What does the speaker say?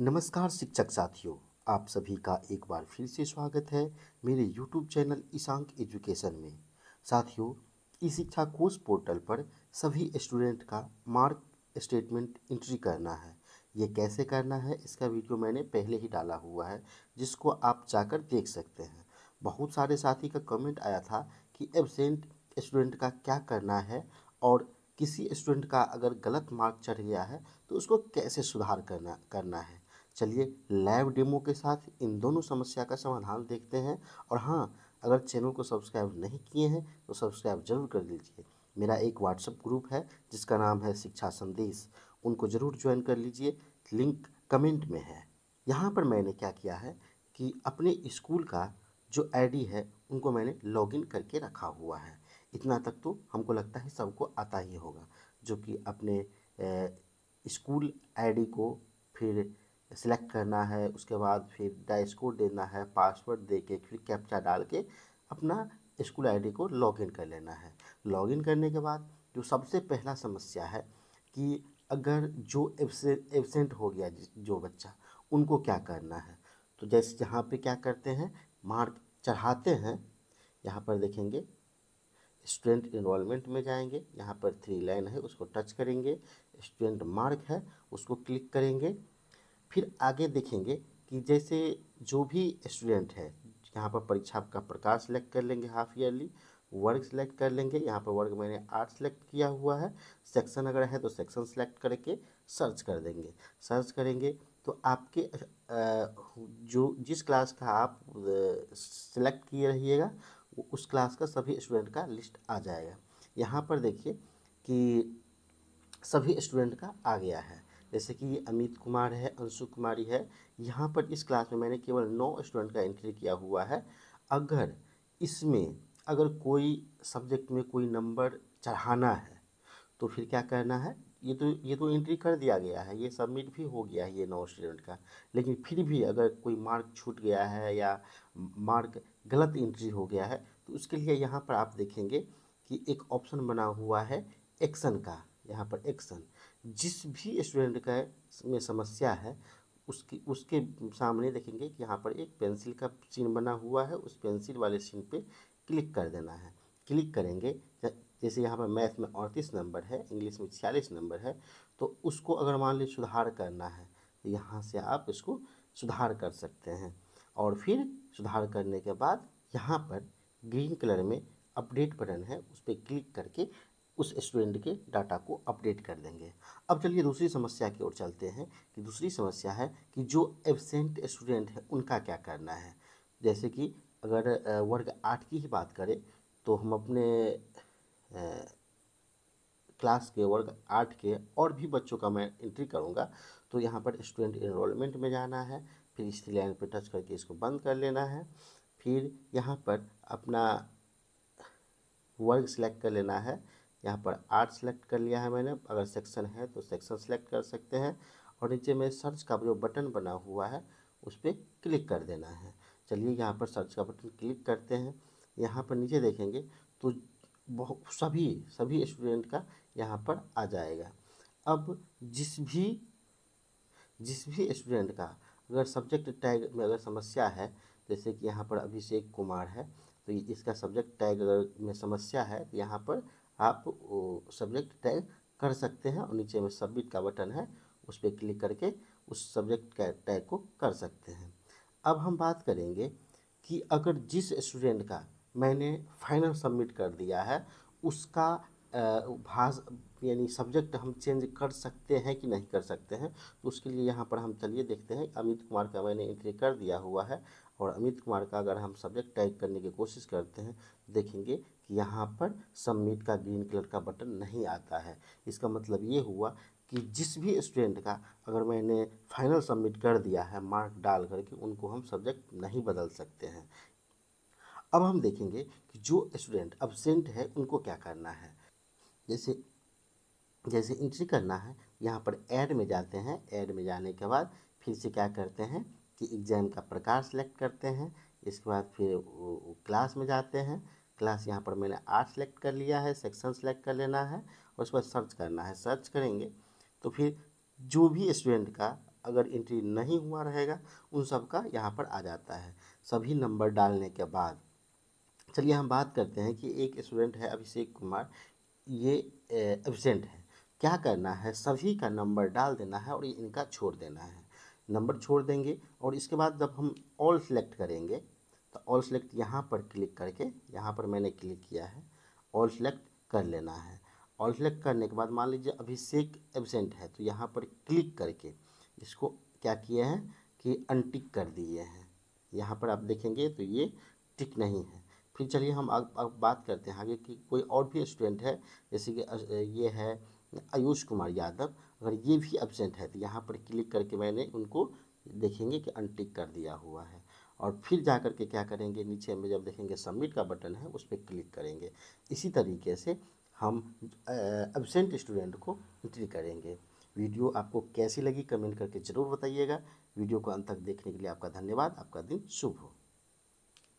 नमस्कार शिक्षक साथियों आप सभी का एक बार फिर से स्वागत है मेरे यूट्यूब चैनल ईशांक एजुकेशन में साथियों ई शिक्षा कोर्स पोर्टल पर सभी स्टूडेंट का मार्क स्टेटमेंट एंट्री करना है ये कैसे करना है इसका वीडियो मैंने पहले ही डाला हुआ है जिसको आप जाकर देख सकते हैं बहुत सारे साथी का कमेंट आया था कि एबसेंट स्टूडेंट का क्या करना है और किसी स्टूडेंट का अगर गलत मार्क चढ़ गया है तो उसको कैसे सुधार करना करना है चलिए लाइव डेमो के साथ इन दोनों समस्या का समाधान देखते हैं और हाँ अगर चैनल को सब्सक्राइब नहीं किए हैं तो सब्सक्राइब जरूर कर लीजिए मेरा एक व्हाट्सअप ग्रुप है जिसका नाम है शिक्षा संदेश उनको ज़रूर ज्वाइन कर लीजिए लिंक कमेंट में है यहाँ पर मैंने क्या किया है कि अपने स्कूल का जो आईडी है उनको मैंने लॉगिन करके रखा हुआ है इतना तक तो हमको लगता है सबको आता ही होगा जो कि अपने स्कूल आईडी को फिर सिलेक्ट करना है उसके बाद फिर डाइस कोड देना है पासवर्ड दे के फिर कैप्चा डाल के अपना स्कूल आईडी को लॉगिन कर लेना है लॉगिन करने के बाद जो सबसे पहला समस्या है कि अगर जो एबसेंट हो गया जो बच्चा उनको क्या करना है तो जैसे यहाँ पे क्या करते हैं मार्क चढ़ाते हैं यहाँ पर देखेंगे स्टूडेंट इन्वॉलमेंट में जाएंगे यहाँ पर थ्री लाइन है उसको टच करेंगे स्टूडेंट मार्क है उसको क्लिक करेंगे फिर आगे देखेंगे कि जैसे जो भी स्टूडेंट है यहाँ पर परीक्षा का प्रकार सेलेक्ट कर लेंगे हाफ ईयरली वर्ग सेलेक्ट कर लेंगे यहाँ पर वर्ग मैंने आर्ट सेलेक्ट किया हुआ है सेक्शन अगर है तो सेक्शन सेलेक्ट करके सर्च कर देंगे सर्च करेंगे तो आपके जो जिस क्लास का आप सिलेक्ट किए रहिएगा उस क्लास का सभी स्टूडेंट का लिस्ट आ जाएगा यहाँ पर देखिए कि सभी स्टूडेंट का आ गया है जैसे कि ये अमित कुमार है अंशु कुमारी है यहाँ पर इस क्लास में मैंने केवल नौ स्टूडेंट का एंट्री किया हुआ है अगर इसमें अगर कोई सब्जेक्ट में कोई नंबर चढ़ाना है तो फिर क्या करना है ये तो ये तो एंट्री कर दिया गया है ये सबमिट भी हो गया है ये नौ स्टूडेंट का लेकिन फिर भी अगर कोई मार्क छूट गया है या मार्क गलत एंट्री हो गया है तो उसके लिए यहाँ पर आप देखेंगे कि एक ऑप्शन बना हुआ है एक्शन का यहाँ पर एक्शन जिस भी स्टूडेंट का में समस्या है उसकी उसके सामने देखेंगे कि यहाँ पर एक पेंसिल का सीन बना हुआ है उस पेंसिल वाले सीन पे क्लिक कर देना है क्लिक करेंगे जैसे यहाँ पर मैथ में अड़तीस नंबर है इंग्लिश में छियालीस नंबर है तो उसको अगर मान लीजिए सुधार करना है तो यहाँ से आप इसको सुधार कर सकते हैं और फिर सुधार करने के बाद यहाँ पर ग्रीन कलर में अपडेट बटन है उस पर क्लिक करके उस स्टूडेंट के डाटा को अपडेट कर देंगे अब चलिए दूसरी समस्या की ओर चलते हैं कि दूसरी समस्या है कि जो एबसेंट स्टूडेंट है उनका क्या करना है जैसे कि अगर वर्ग आठ की ही बात करें तो हम अपने क्लास के वर्ग आठ के और भी बच्चों का मैं एंट्री करूँगा तो यहाँ पर स्टूडेंट इनरोलमेंट में जाना है फिर इस लाइन पर टच करके इसको बंद कर लेना है फिर यहाँ पर अपना वर्ग सेलेक्ट कर लेना है यहाँ पर आर्ट सेलेक्ट कर लिया है मैंने अगर सेक्शन है तो सेक्शन सेलेक्ट कर सकते हैं और नीचे में सर्च का जो बटन बना हुआ है उस पर क्लिक कर देना है चलिए यहाँ पर सर्च का बटन क्लिक करते हैं यहाँ पर नीचे देखेंगे तो बहुत सभी सभी स्टूडेंट का यहाँ पर आ जाएगा अब जिस भी जिस भी स्टूडेंट का अगर सब्जेक्ट टैग में अगर समस्या है जैसे कि यहाँ पर अभिषेक कुमार है तो इसका सब्जेक्ट टैग अगर में समस्या है तो यहाँ पर आप सब्जेक्ट टैग कर सकते हैं और नीचे में सबमिट का बटन है उस पर क्लिक करके उस सब्जेक्ट का टैग को कर सकते हैं अब हम बात करेंगे कि अगर जिस स्टूडेंट का मैंने फाइनल सबमिट कर दिया है उसका भाष यानी सब्जेक्ट हम चेंज कर सकते हैं कि नहीं कर सकते हैं तो उसके लिए यहाँ पर हम चलिए देखते हैं अमित कुमार का मैंने एंट्री कर दिया हुआ है और अमित कुमार का अगर हम सब्जेक्ट टाइप करने की कोशिश करते हैं देखेंगे कि यहाँ पर सबमिट का ग्रीन कलर का बटन नहीं आता है इसका मतलब ये हुआ कि जिस भी स्टूडेंट का अगर मैंने फाइनल सबमिट कर दिया है मार्क डाल करके उनको हम सब्जेक्ट नहीं बदल सकते हैं अब हम देखेंगे कि जो स्टूडेंट अब्सेंट है उनको क्या करना है जैसे जैसे इंट्री करना है यहाँ पर ऐड में जाते हैं ऐड में जाने के बाद फिर से क्या करते हैं कि एग्ज़ाम का प्रकार सेलेक्ट करते हैं इसके बाद फिर क्लास में जाते हैं क्लास यहाँ पर मैंने आर्ट सेलेक्ट कर लिया है सेक्शन सेलेक्ट कर लेना है और उसके बाद सर्च करना है सर्च करेंगे तो फिर जो भी स्टूडेंट का अगर इंट्री नहीं हुआ रहेगा उन सब का यहाँ पर आ जाता है सभी नंबर डालने के बाद चलिए हम बात करते हैं कि एक स्टूडेंट है अभिषेक कुमार ये एबसेंट है क्या करना है सभी का नंबर डाल देना है और इनका छोड़ देना है नंबर छोड़ देंगे और इसके बाद जब हम ऑल सेलेक्ट करेंगे तो ऑल सेलेक्ट यहाँ पर क्लिक करके यहाँ पर मैंने क्लिक किया है ऑल सेलेक्ट कर लेना है ऑल सेलेक्ट करने के बाद मान लीजिए अभिषेक एबसेंट है तो यहाँ पर क्लिक करके इसको क्या किए हैं कि अनटिक कर दिए हैं यहाँ पर आप देखेंगे तो ये टिक नहीं है फिर चलिए हम अब बात करते हैं आगे कि कोई और भी स्टूडेंट है जैसे कि ये है आयुष कुमार यादव अगर ये भी एबसेंट है तो यहाँ पर क्लिक करके मैंने उनको देखेंगे कि अनटिक कर दिया हुआ है और फिर जा कर के क्या करेंगे नीचे में जब देखेंगे सबमिट का बटन है उस पर क्लिक करेंगे इसी तरीके से हम एबसेंट स्टूडेंट को एंट्री करेंगे वीडियो आपको कैसी लगी कमेंट करके ज़रूर बताइएगा वीडियो को अंत तक देखने के लिए आपका धन्यवाद आपका दिन शुभ हो